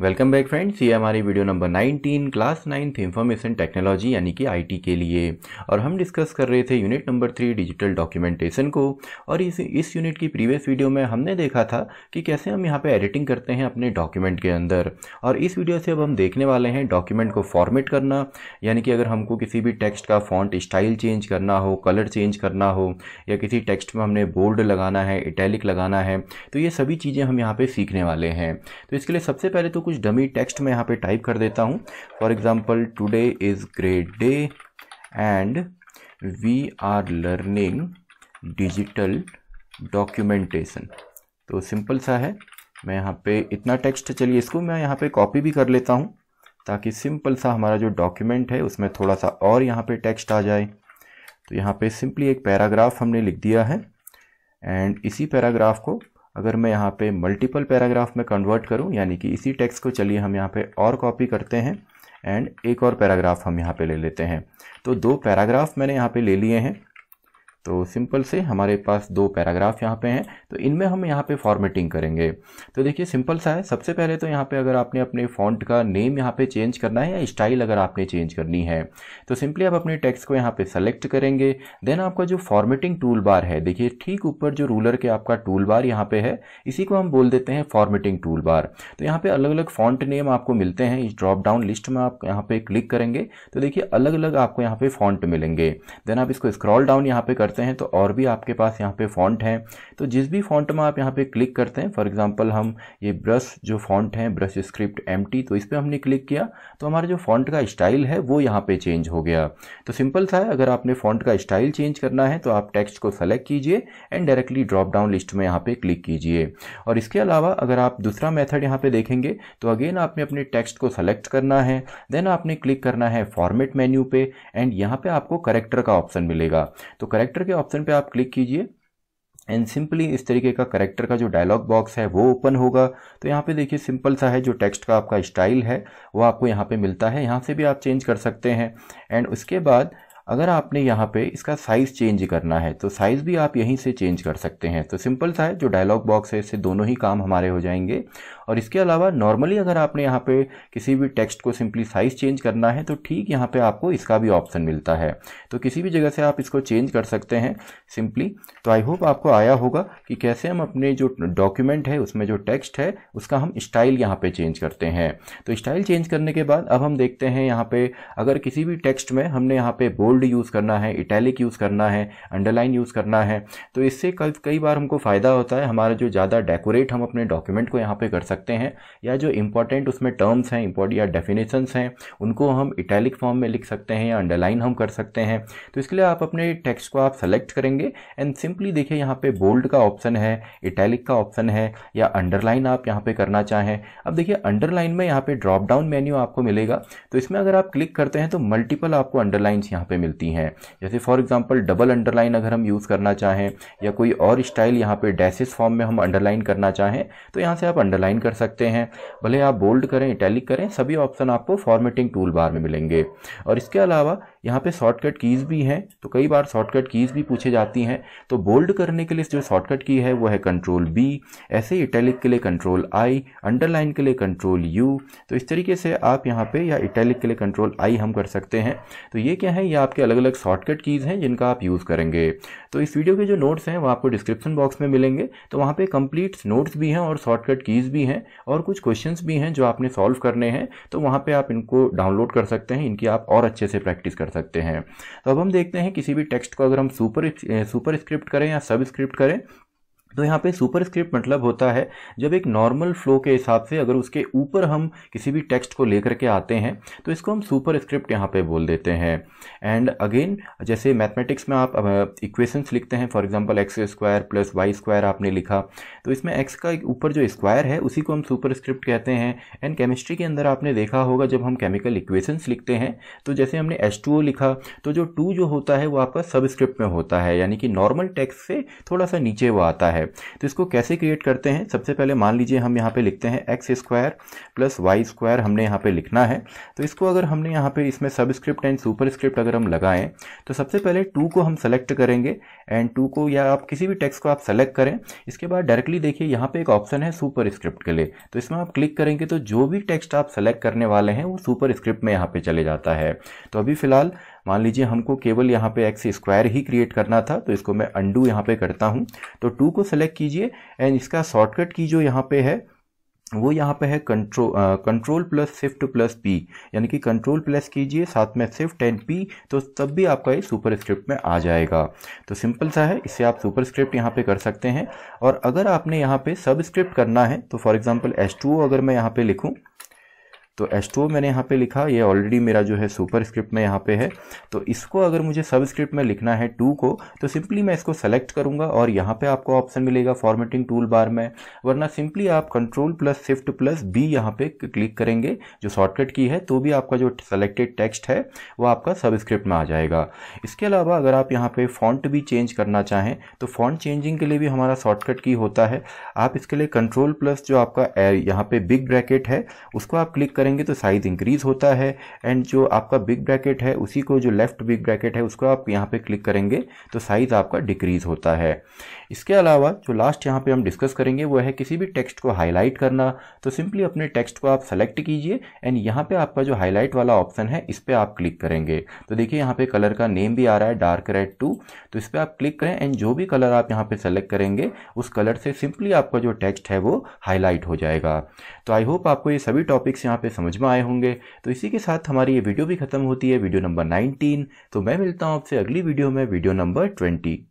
welcome back friends ये हमारी video number 19 class ninth information technology यानी कि आईटी के लिए और हम डिस्कस कर रहे थे unit number three digital documentation को और इस इस यूनिट की प्रीवियस वीडियो में हमने देखा था कि कैसे हम यहाँ पे एडिटिंग करते हैं अपने डॉक्यूमेंट के अंदर और इस वीडियो से अब हम देखने वाले हैं डॉक्यूमेंट को फॉर्मेट करना यानी कि अगर हमको किसी भी टेक्स्ट का फॉन्ट स्टाइल चेंज करना हो कलर चेंज करना हो या किसी टेक्स्ट में हमने बोल्ड लगाना है इटैलिक लगाना है तो ये सभी चीज़ें हम यहाँ पर सीखने वाले हैं तो इसके लिए सबसे पहले तो कुछ डमी टेक्स्ट मैं यहाँ पे टाइप कर देता हूँ for example today is great day and we are learning digital documentation तो सिंपल सा है मैं यहाँ पे इतना टेक्स्ट चलिए इसको मैं यहाँ पे कॉपी भी कर लेता हूँ ताकि सिंपल सा हमारा जो डॉक्यूमेंट है उसमें थोड़ा सा और यहाँ पे टेक्स्ट आ जाए तो यहाँ पे सिंपली एक पैराग्राफ हमने लिख दिया है एंड इसी पैराग्राफ को अगर मैं यहाँ पे मल्टीपल पैराग्राफ में कन्वर्ट करूँ यानी कि इसी टेक्स्ट को चलिए हम यहाँ पे और कॉपी करते हैं एंड एक और पैराग्राफ हम यहाँ पे ले लेते हैं तो दो पैराग्राफ मैंने यहाँ पे ले लिए हैं तो सिंपल से हमारे पास दो पैराग्राफ यहाँ पे हैं तो इनमें हम यहाँ पे फॉर्मेटिंग करेंगे तो देखिए सिंपल सा है सबसे पहले तो यहाँ पे अगर आपने अपने फॉन्ट का नेम यहाँ पे चेंज करना है या स्टाइल अगर आपने चेंज करनी है तो सिंपली आप अपने टेक्स्ट को यहाँ पे सेलेक्ट करेंगे देन आपका जो फॉर्मेटिंग टूल बार है देखिए ठीक ऊपर जो रूलर के आपका टूल बार यहाँ पे है इसी को हम बोल देते हैं फॉर्मेटिंग टूल बार तो यहाँ पे अलग अलग फॉन्ट नेम आपको मिलते हैं इस ड्रॉप डाउन लिस्ट में आप यहाँ पे क्लिक करेंगे तो देखिए अलग अलग आपको यहाँ पे फॉन्ट मिलेंगे देन आप इसको स्क्रॉल डाउन यहाँ पे कर करते हैं तो और भी आपके पास यहाँ पे फॉन्ट हैं तो जिस भी फॉन्ट में आप यहाँ पे क्लिक करते हैं फॉर एग्जांपल हम ये ब्रश जो फॉन्ट हैं ब्रश स्क्रिप्ट एम तो इस पर हमने क्लिक किया तो हमारा जो फॉन्ट का स्टाइल है वो यहाँ पर चेंज हो गया तो सिंपल सा है अगर आपने फॉन्ट का स्टाइल चेंज करना है तो आप टेक्स्ट को सेलेक्ट कीजिए and directly drop down list में यहाँ पर क्लिक कीजिए और इसके अलावा अगर आप दूसरा मेथड यहाँ पर देखेंगे तो अगेन आपने अपने टेक्स्ट को सेलेक्ट करना है देन आपने क्लिक करना है फॉर्मेट मेन्यू पे एंड यहाँ पे आपको करेक्टर का ऑप्शन मिलेगा तो करेक्टर करेक्टर के ऑप्शन पे आप क्लिक कीजिए एंड सिंपली इस तरीके का करेक्टर का जो डायलॉग बॉक्स है वो ओपन होगा तो यहाँ पे देखिए सिंपल सा है जो टेक्स्ट का आपका स्टाइल है वो आपको यहाँ पे मिलता है यहाँ से भी आप चेंज कर सकते हैं एंड उसके बाद अगर आपने यहाँ पे इसका साइज़ चेंज करना है तो साइज़ भी आप यहीं से चेंज कर सकते हैं तो सिंपल सा है जो डायलॉग बॉक्स है इससे दोनों ही काम हमारे हो जाएंगे और इसके अलावा नॉर्मली अगर आपने यहाँ पे किसी भी टेक्स्ट को सिंपली साइज़ चेंज करना है तो ठीक यहाँ पे आपको इसका भी ऑप्शन मिलता है तो किसी भी जगह से आप इसको चेंज कर सकते हैं सिंपली तो आई होप आपको आया होगा कि कैसे हम अपने जो डॉक्यूमेंट है उसमें जो टेक्स्ट है उसका हम स्टाइल यहाँ पर चेंज करते हैं तो स्टाइल चेंज करने के बाद अब हम देखते हैं यहाँ पर अगर किसी भी टेक्स्ट में हमने यहाँ पर बोल्ड बोल्ड यूज़ करना है इटैलिक यूज़ करना है अंडरलाइन यूज़ करना है तो इससे कई कई बार हमको फ़ायदा होता है हमारा जो ज़्यादा डेकोरेट हम अपने डॉक्यूमेंट को यहाँ पर कर सकते हैं या जो इंपॉर्टेंट उसमें टर्म्स हैं इंपॉर्ट या डेफिनेशंस हैं उनको हम इटैलिक फॉर्म में लिख सकते हैं या अंडरलाइन हम कर सकते हैं तो इसके लिए आप अपने टेक्स्ट को आप सेलेक्ट करेंगे एंड सिंपली देखिए यहाँ पे बोल्ड का ऑप्शन है इटैलिक का ऑप्शन है या अंडरलाइन आप यहाँ पे करना चाहें अब देखिए अंडरलाइन में यहाँ पे ड्रॉप डाउन मेन्यू आपको मिलेगा तो इसमें अगर आप क्लिक करते हैं तो मल्टीपल आपको अंडरलाइंस यहाँ पे मिल मिलती हैं जैसे फॉर एग्जांपल डबल अंडरलाइन अगर हम यूज़ करना चाहें या कोई और स्टाइल यहाँ पे डैसेस फॉर्म में हम अंडरलाइन करना चाहें तो यहाँ से आप अंडरलाइन कर सकते हैं भले आप बोल्ड करें इटैलिक करें सभी ऑप्शन आपको फॉर्मेटिंग टूल बार में मिलेंगे और इसके अलावा यहाँ पे शॉर्टकट कीज़ भी हैं तो कई बार शॉर्टकट कीज़ भी पूछे जाती हैं तो बोल्ड करने के लिए जो शॉर्टकट की है वो है कंट्रोल बी ऐसे इटैलिक के लिए कंट्रोल आई अंडरलाइन के लिए कंट्रोल यू तो इस तरीके से आप यहाँ पे या इटैलिक के लिए कंट्रोल आई हम कर सकते हैं तो ये क्या है ये आपके अलग अलग शॉर्टकट कीज़ हैं जिनका आप यूज़ करेंगे तो इस वीडियो के जो नोट्स हैं वो आपको डिस्क्रिप्शन बॉक्स में मिलेंगे तो वहाँ पर कंप्लीट नोट्स भी हैं और शॉर्टकट कीज़ भी हैं और कुछ क्वेश्चन भी हैं जो आपने सॉल्व करने हैं तो वहाँ पर आप इनको डाउनलोड कर सकते हैं इनकी आप और अच्छे से प्रैक्टिस कर कर सकते हैं तो अब हम देखते हैं किसी भी टेक्स्ट को अगर हम सुपर सुपर स्क्रिप्ट करें या सब स्क्रिप्ट करें तो यहाँ पे स्क्रिप्ट मतलब होता है जब एक नॉर्मल फ्लो के हिसाब से अगर उसके ऊपर हम किसी भी टेक्स्ट को लेकर के आते हैं तो इसको हम सुपर स्क्रिप्ट यहाँ पे बोल देते हैं एंड अगेन जैसे मैथमेटिक्स में आप इक्वेशंस लिखते हैं for example X square plus Y square आपने लिखा तो इसमें एक्स का ऊपर जो स्क्वायर है उसी को हम सुपर स्क्रिप्ट कहते हैं एंड केमिस्ट्री के अंदर आपने देखा होगा जब हम केमिकल इक्वेशंस लिखते हैं तो जैसे हमने एच लिखा तो जो टू जो होता है वो आपका सबस्क्रिप्ट में होता है यानी कि नॉर्मल टेक्स्ट से थोड़ा सा नीचे वो आता है है तो इसको कैसे क्रिएट करते हैं सबसे पहले मान लीजिए हम यहाँ पे लिखते हैं X square plus Y square हमने यहाँ पे लिखना है तो इसको अगर हमने यहाँ पे इसमें सबस्क्रिप्ट एंड सुपर स्क्रिप्ट अगर हम लगाएं तो सबसे पहले टू को हम सेलेक्ट करेंगे एंड टू को या आप किसी भी टेक्स को आप सेलेक्ट करें इसके बाद डायरेक्टली देखिए यहाँ पर एक ऑप्शन है सुपर स्क्रिप्ट के लिए तो इसमें आप क्लिक करेंगे तो जो भी टेक्स्ट आप सेलेक्ट करने वाले हैं वो सुपर स्क्रिप्ट में यहाँ पर चले जाता है तो अभी फिलहाल मान लीजिए हमको केवल यहाँ पे एक्स स्क्वायर ही क्रिएट करना था तो इसको मैं अंडू यहाँ पे करता हूँ तो टू को सेलेक्ट कीजिए एंड इसका शॉर्टकट की जो यहाँ पे है वो यहाँ पे है control control plus shift plus P यानी कि कंट्रोल प्लस कीजिए साथ में शिफ्ट एंड पी तो तब भी आपका ये सुपर स्क्रिप्ट में आ जाएगा तो सिंपल सा है इससे आप सुपर स्क्रिप्ट यहाँ पे कर सकते हैं और अगर आपने यहाँ पे सब स्क्रिप्ट करना है तो फॉर एग्जांपल एच अगर मैं यहाँ पे लिखूँ तो H2O मैंने यहाँ पे लिखा ये ऑलरेडी मेरा जो है सुपर स्क्रिप्ट में यहाँ पे है तो इसको अगर मुझे सब स्क्रिप्ट में लिखना है टू को तो सिंपली मैं इसको सेलेक्ट करूँगा और यहाँ पे आपको ऑप्शन मिलेगा फॉर्मेटिंग टूल बार में वरना सिंपली आप control plus shift plus B यहाँ पे क्लिक करेंगे जो शॉर्टकट की है तो भी आपका जो सेलेक्टेड टेक्स्ट है वो आपका सब स्क्रिप्ट में आ जाएगा इसके अलावा अगर आप यहाँ पर फॉन्ट भी चेंज करना चाहें तो फॉन्ट चेंजिंग के लिए भी हमारा शॉर्टकट की होता है आप इसके लिए कंट्रोल प्लस जो आपका यहाँ पर बिग ब्रैकेट है उसको आप क्लिक करें करेंगे तो साइज इंक्रीज होता है एंड जो आपका बिग ब्रैकेट है उसी को जो लेफ्ट बिग ब्रैकेट है उसको आप यहाँ पे क्लिक करेंगे तो साइज आपका डिक्रीज होता है इसके अलावा जो लास्ट यहाँ पे हम डिस्कस करेंगे वो है किसी भी टेक्स्ट को हाईलाइट करना तो सिंपली अपने टेक्स्ट को आप सेलेक्ट कीजिए एंड यहाँ पे आपका जो हाईलाइट वाला ऑप्शन है इस पर आप क्लिक करेंगे तो देखिए यहाँ पे कलर का नेम भी आ रहा है डार्क रेड टू तो इस पर आप क्लिक करें एंड जो भी कलर आप यहाँ पे सेलेक्ट करेंगे उस कलर से सिंपली आपका जो टेक्स्ट है वो हाईलाइट हो जाएगा तो आई होप आपको ये सभी टॉपिक्स यहाँ पे समझ में आए होंगे तो इसी के साथ हमारी ये वीडियो भी खत्म होती है वीडियो नंबर नाइनटीन तो मैं मिलता हूँ आपसे अगली वीडियो में वीडियो नंबर ट्वेंटी